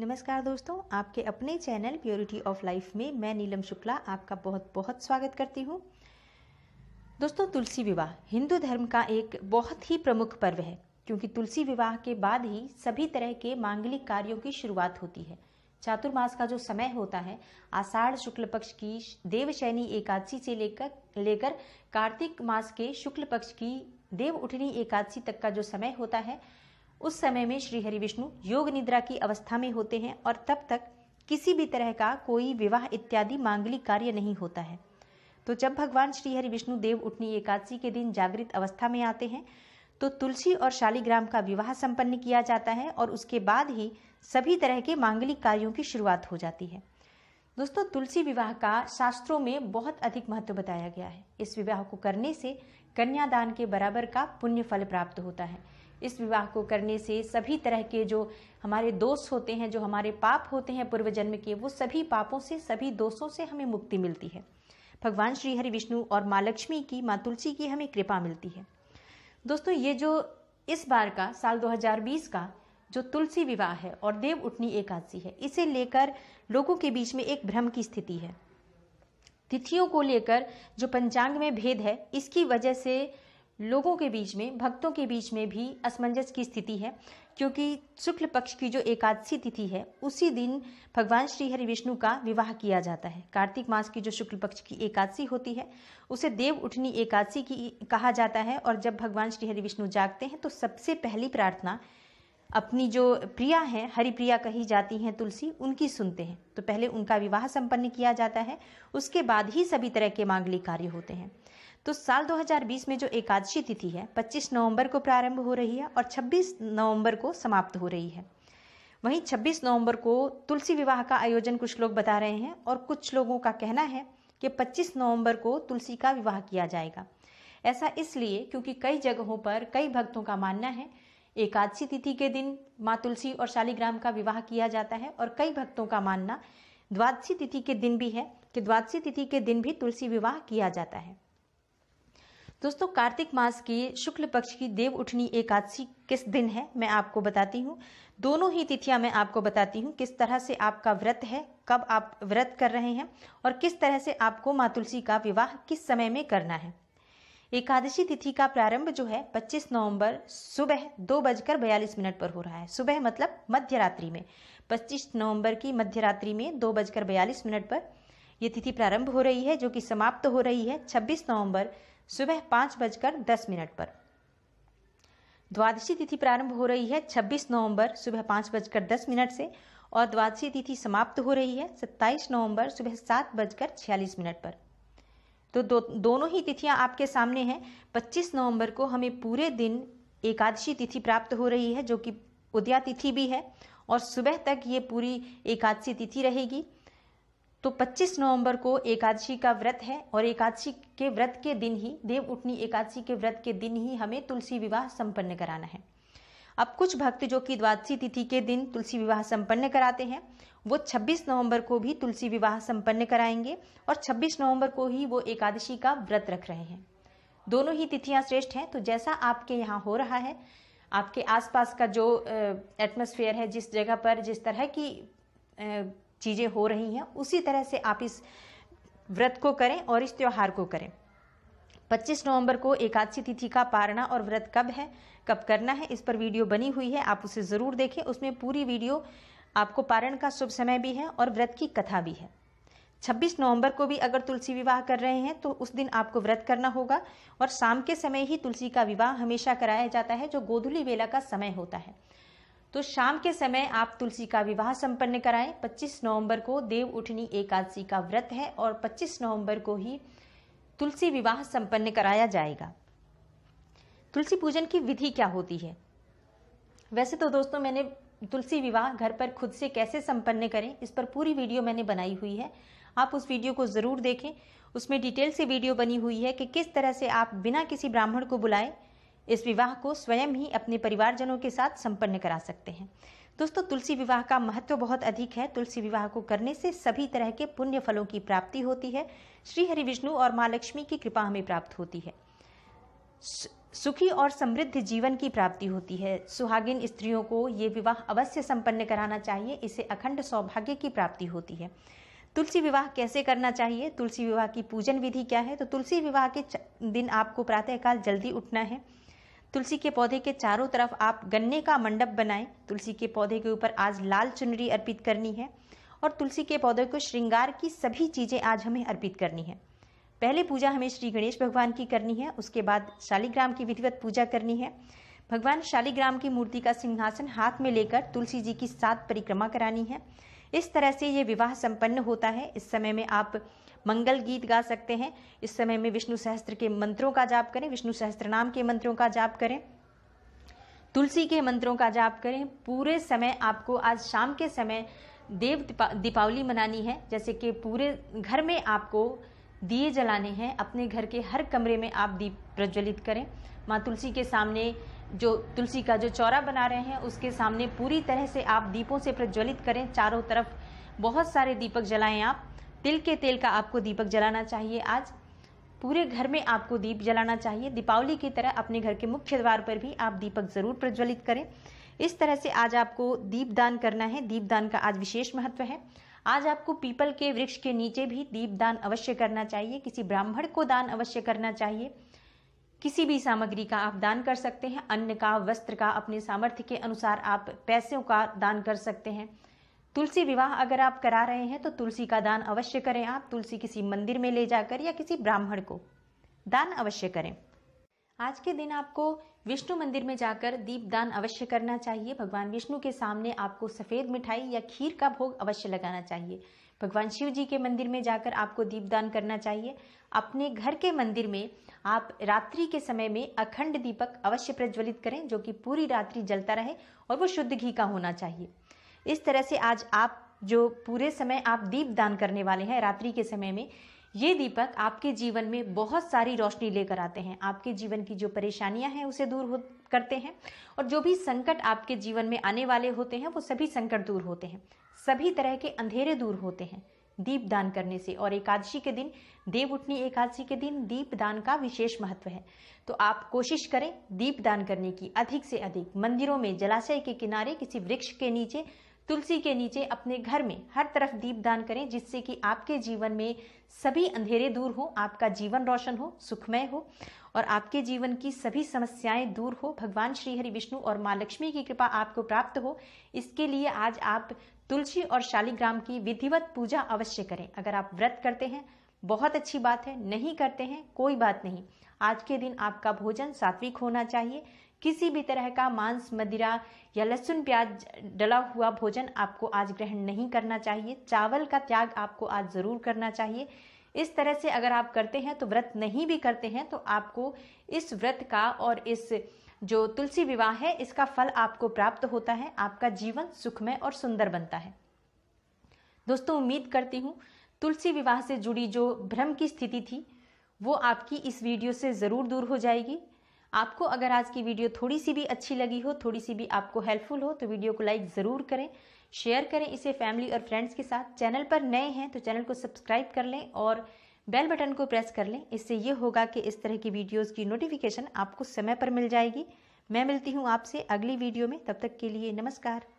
नमस्कार दोस्तों आपके अपने चैनल प्योरिटी ऑफ लाइफ में मैं नीलम शुक्ला आपका बहुत बहुत स्वागत करती हूँ दोस्तों तुलसी विवाह हिंदू धर्म का एक बहुत ही प्रमुख पर्व है क्योंकि तुलसी विवाह के बाद ही सभी तरह के मांगलिक कार्यों की शुरुआत होती है चातुर्मास का जो समय होता है आषाढ़ शुक्ल पक्ष की देवशैनी एकादशी से लेकर लेकर कार्तिक मास के शुक्ल पक्ष की देव उठनी एकादशी तक का जो समय होता है उस समय में श्री हरि विष्णु योग निद्रा की अवस्था में होते हैं और तब तक किसी भी तरह का कोई विवाह इत्यादि मांगलिक कार्य नहीं होता है तो जब भगवान श्री हरि विष्णु देव उठनी एकादशी के दिन जागृत अवस्था में आते हैं तो तुलसी और शालिग्राम का विवाह संपन्न किया जाता है और उसके बाद ही सभी तरह के मांगलिक कार्यों की शुरुआत हो जाती है दोस्तों तुलसी विवाह का शास्त्रों में बहुत अधिक महत्व बताया गया है इस विवाह को करने से कन्यादान के बराबर का पुण्य फल प्राप्त होता है इस विवाह को करने से सभी तरह के जो हमारे दोष होते हैं जो हमारे पाप होते हैं पूर्व जन्म के वो सभी पापों से सभी दोषों से हमें मुक्ति मिलती है भगवान श्री हरि विष्णु और माँ लक्ष्मी की माँ तुलसी की हमें कृपा मिलती है दोस्तों ये जो इस बार का साल 2020 का जो तुलसी विवाह है और देव उठनी एकादशी है इसे लेकर लोगों के बीच में एक भ्रम की स्थिति है तिथियों को लेकर जो पंचांग में भेद है इसकी वजह से लोगों के बीच में भक्तों के बीच में भी असमंजस की स्थिति है क्योंकि शुक्ल पक्ष की जो एकादशी तिथि है उसी दिन भगवान श्री हरि विष्णु का विवाह किया जाता है कार्तिक मास की जो शुक्ल पक्ष की एकादशी होती है उसे देव उठनी एकादशी की कहा जाता है और जब भगवान श्री हरि विष्णु जागते हैं तो सबसे पहली प्रार्थना अपनी जो प्रिया हैं हरिप्रिया कही जाती हैं तुलसी उनकी सुनते हैं तो पहले उनका विवाह संपन्न किया जाता है उसके बाद ही सभी तरह के मांगलिक कार्य होते हैं तो साल 2020 में जो एकादशी तिथि है 25 नवंबर को प्रारंभ हो रही है और 26 नवंबर को समाप्त हो रही है वहीं 26 नवंबर को तुलसी विवाह का आयोजन कुछ लोग बता रहे हैं और कुछ लोगों का कहना है कि 25 नवंबर को तुलसी का विवाह किया जाएगा ऐसा इसलिए क्योंकि कई जगहों पर कई भक्तों का मानना है एकादशी तिथि के दिन माँ तुलसी और शालीग्राम का विवाह किया जाता है और कई भक्तों का मानना द्वादशी तिथि के दिन भी है कि द्वादशी तिथि के दिन भी तुलसी विवाह किया जाता है दोस्तों कार्तिक मास की शुक्ल पक्ष की देव उठनी एकादशी किस दिन है मैं आपको बताती हूँ दोनों ही तिथियां मैं आपको बताती हूँ किस तरह से आपका व्रत है कब आप व्रत कर रहे हैं और किस तरह से आपको माँ तुलसी का विवाह किस समय में करना है एकादशी तिथि का प्रारंभ जो है 25 नवंबर सुबह दो बजकर बयालीस मिनट पर हो रहा है सुबह मतलब मध्य रात्रि में 25 नवंबर की मध्य रात्रि में दो बजकर बयालीस मिनट पर यह तिथि प्रारंभ हो रही है जो कि समाप्त हो रही है 26 नवंबर सुबह पाँच बजकर दस मिनट पर द्वादशी तिथि प्रारंभ हो रही है 26 नवंबर सुबह पाँच बजकर दस मिनट से और द्वादशी तिथि समाप्त हो रही है 27 नवंबर सुबह सात बजकर छियालीस मिनट पर तो दो, दोनों ही तिथियां आपके सामने हैं 25 नवंबर को हमें पूरे दिन एकादशी तिथि प्राप्त हो रही है जो कि उदया तिथि भी है और सुबह तक ये पूरी एकादशी तिथि रहेगी तो 25 नवंबर को एकादशी का व्रत है और एकादशी के व्रत के दिन ही देव उठनी एकादशी के व्रत के दिन ही हमें तुलसी विवाह संपन्न कराना है अब कुछ भक्त जो कि द्वादशी तिथि के दिन तुलसी विवाह संपन्न कराते हैं वो 26 नवंबर को भी तुलसी विवाह संपन्न कराएंगे और 26 नवंबर को ही वो एकादशी का व्रत रख रहे हैं दोनों ही तिथियां श्रेष्ठ हैं तो जैसा आपके यहाँ हो रहा है आपके आसपास का जो एटमोसफियर है जिस जगह पर जिस तरह की चीज़ें हो रही हैं उसी तरह से आप इस व्रत को करें और इस त्यौहार को करें 25 नवंबर को एकादशी तिथि का पारणा और व्रत कब है कब करना है इस पर वीडियो बनी हुई है आप उसे ज़रूर देखें उसमें पूरी वीडियो आपको पारण का शुभ समय भी है और व्रत की कथा भी है 26 नवंबर को भी अगर तुलसी विवाह कर रहे हैं तो उस दिन आपको व्रत करना होगा और शाम के समय ही तुलसी का विवाह हमेशा कराया जाता है जो गोधुली वेला का समय होता है तो शाम के समय आप तुलसी का विवाह संपन्न कराएं 25 नवंबर को देव उठनी एकादशी का व्रत है और 25 नवंबर को ही तुलसी विवाह संपन्न कराया जाएगा तुलसी पूजन की विधि क्या होती है वैसे तो दोस्तों मैंने तुलसी विवाह घर पर खुद से कैसे संपन्न करें इस पर पूरी वीडियो मैंने बनाई हुई है आप उस वीडियो को ज़रूर देखें उसमें डिटेल से वीडियो बनी हुई है कि किस तरह से आप बिना किसी ब्राह्मण को बुलाएं इस विवाह को स्वयं ही अपने परिवारजनों के साथ संपन्न करा सकते हैं दोस्तों तुलसी विवाह का महत्व बहुत अधिक है तुलसी विवाह को करने से सभी तरह के पुण्य फलों की प्राप्ति होती है श्री हरि विष्णु और माँ लक्ष्मी की कृपा हमें प्राप्त होती है सुखी और समृद्ध जीवन की प्राप्ति होती है सुहागिन स्त्रियों को ये विवाह अवश्य संपन्न कराना चाहिए इसे अखंड सौभाग्य की प्राप्ति होती है तुलसी विवाह कैसे करना चाहिए तुलसी विवाह की पूजन विधि क्या है तो तुलसी विवाह के दिन आपको प्रातःकाल जल्दी उठना है तुलसी के पौधे के चारों तरफ आप गन्ने का मंडप बनाएं तुलसी के पौधे के ऊपर आज लाल चुनरी अर्पित करनी है और तुलसी के पौधे को श्रृंगार की सभी चीज़ें आज हमें अर्पित करनी है पहले पूजा हमें श्री गणेश भगवान की करनी है उसके बाद शालिग्राम की विधिवत पूजा करनी है भगवान शालिग्राम की मूर्ति का सिंहासन हाथ में लेकर तुलसी जी की सात परिक्रमा करानी है इस तरह से ये विवाह संपन्न होता है इस समय में आप मंगल गीत गा सकते हैं इस समय में विष्णु सहस्त्र के मंत्रों का जाप करें विष्णु सहस्त्र नाम के मंत्रों का जाप करें तुलसी के मंत्रों का जाप करें पूरे समय आपको आज शाम के समय देव दीपा दीपावली मनानी है जैसे कि पूरे घर में आपको दिए जलाने हैं अपने घर के हर कमरे में आप दीप प्रज्वलित करें माँ तुलसी के सामने जो तुलसी का जो चौरा बना रहे हैं उसके सामने पूरी तरह से आप दीपों से प्रज्वलित करें चारों तरफ बहुत सारे दीपक जलाएं आप तिल के तेल का आपको दीपक जलाना चाहिए आज पूरे घर में आपको दीप जलाना चाहिए दीपावली की तरह अपने घर के मुख्य द्वार पर भी आप दीपक ज़रूर प्रज्वलित करें इस तरह से आज आपको दीपदान करना है दीपदान का आज विशेष महत्व है आज आपको पीपल के वृक्ष के नीचे भी दीपदान अवश्य करना चाहिए किसी ब्राह्मण को दान अवश्य करना चाहिए किसी भी सामग्री का आप दान कर सकते हैं अन्न का वस्त्र का अपने सामर्थ्य के अनुसार आप पैसों का दान कर सकते हैं तुलसी विवाह अगर आप करा रहे हैं तो तुलसी का दान अवश्य करें आप तुलसी किसी मंदिर में ले जाकर या किसी ब्राह्मण को दान अवश्य करें आज के दिन आपको विष्णु मंदिर में जाकर दीप दान अवश्य करना चाहिए भगवान विष्णु के सामने आपको सफ़ेद मिठाई या खीर का भोग अवश्य लगाना चाहिए भगवान शिव जी के मंदिर में जाकर आपको दीपदान करना चाहिए अपने घर के मंदिर में आप रात्रि के समय में अखंड दीपक अवश्य प्रज्वलित करें जो कि पूरी रात्रि जलता रहे और वो शुद्ध घी का होना चाहिए इस तरह से आज आप जो पूरे समय आप दीप दान करने वाले हैं रात्रि के समय में ये दीपक आपके जीवन में बहुत सारी रोशनी लेकर आते हैं आपके जीवन की जो परेशानियां हैं उसे दूर हो करते हैं और जो भी संकट आपके जीवन में आने वाले होते हैं वो सभी संकट दूर होते हैं सभी तरह के अंधेरे दूर होते हैं दीप दान करने से और एकादशी के दिन देव उठनी एकादशी के दिन दीप दान का विशेष महत्व है तो आप कोशिश करें दीप दान करने की अधिक से अधिक मंदिरों में जलाशय के किनारे किसी वृक्ष के नीचे तुलसी के नीचे अपने घर में हर तरफ दीपदान करें जिससे कि आपके जीवन में सभी अंधेरे दूर हो आपका जीवन रोशन हो सुखमय हो और आपके जीवन की सभी समस्याएं दूर हो भगवान श्री हरि विष्णु और माँ लक्ष्मी की कृपा आपको प्राप्त हो इसके लिए आज आप तुलसी और शालिग्राम की विधिवत पूजा अवश्य करें अगर आप व्रत करते हैं बहुत अच्छी बात है नहीं करते हैं कोई बात नहीं आज के दिन आपका भोजन सात्विक होना चाहिए किसी भी तरह का मांस मदिरा या लहसुन प्याज डला हुआ भोजन आपको आज ग्रहण नहीं करना चाहिए चावल का त्याग आपको आज ज़रूर करना चाहिए इस तरह से अगर आप करते हैं तो व्रत नहीं भी करते हैं तो आपको इस व्रत का और इस जो तुलसी विवाह है इसका फल आपको प्राप्त होता है आपका जीवन सुखमय और सुंदर बनता है दोस्तों उम्मीद करती हूँ तुलसी विवाह से जुड़ी जो भ्रम की स्थिति थी वो आपकी इस वीडियो से ज़रूर दूर हो जाएगी आपको अगर आज की वीडियो थोड़ी सी भी अच्छी लगी हो थोड़ी सी भी आपको हेल्पफुल हो तो वीडियो को लाइक ज़रूर करें शेयर करें इसे फैमिली और फ्रेंड्स के साथ चैनल पर नए हैं तो चैनल को सब्सक्राइब कर लें और बेल बटन को प्रेस कर लें इससे ये होगा कि इस तरह की वीडियोज़ की नोटिफिकेशन आपको समय पर मिल जाएगी मैं मिलती हूँ आपसे अगली वीडियो में तब तक के लिए नमस्कार